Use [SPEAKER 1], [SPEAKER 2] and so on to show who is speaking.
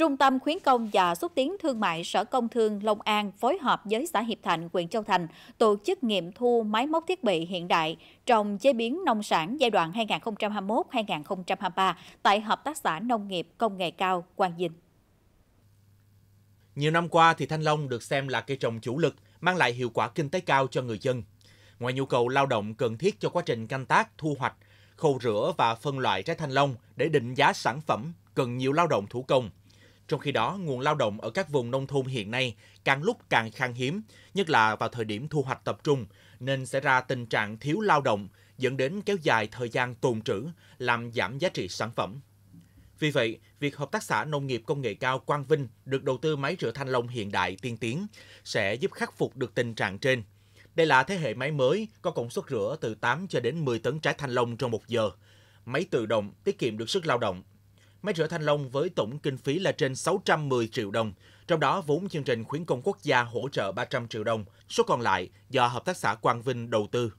[SPEAKER 1] Trung tâm khuyến công và xúc tiến thương mại Sở Công Thương Long An phối hợp với xã Hiệp Thạnh, huyện Châu Thành tổ chức nghiệm thu máy móc thiết bị hiện đại trong chế biến nông sản giai đoạn 2021-2023 tại Hợp tác xã Nông nghiệp Công nghệ cao Quang
[SPEAKER 2] Dinh. Nhiều năm qua thì thanh long được xem là cây trồng chủ lực, mang lại hiệu quả kinh tế cao cho người dân. Ngoài nhu cầu lao động cần thiết cho quá trình canh tác, thu hoạch, khâu rửa và phân loại trái thanh long để định giá sản phẩm cần nhiều lao động thủ công – trong khi đó, nguồn lao động ở các vùng nông thôn hiện nay càng lúc càng khan hiếm, nhất là vào thời điểm thu hoạch tập trung, nên sẽ ra tình trạng thiếu lao động, dẫn đến kéo dài thời gian tồn trữ, làm giảm giá trị sản phẩm. Vì vậy, việc Hợp tác xã Nông nghiệp Công nghệ cao Quang Vinh được đầu tư máy rửa thanh long hiện đại tiên tiến sẽ giúp khắc phục được tình trạng trên. Đây là thế hệ máy mới có công suất rửa từ 8 cho đến 10 tấn trái thanh long trong một giờ. Máy tự động tiết kiệm được sức lao động, máy rửa Thanh Long với tổng kinh phí là trên 610 triệu đồng, trong đó vốn chương trình khuyến công quốc gia hỗ trợ 300 triệu đồng, số còn lại do Hợp tác xã Quang Vinh đầu tư.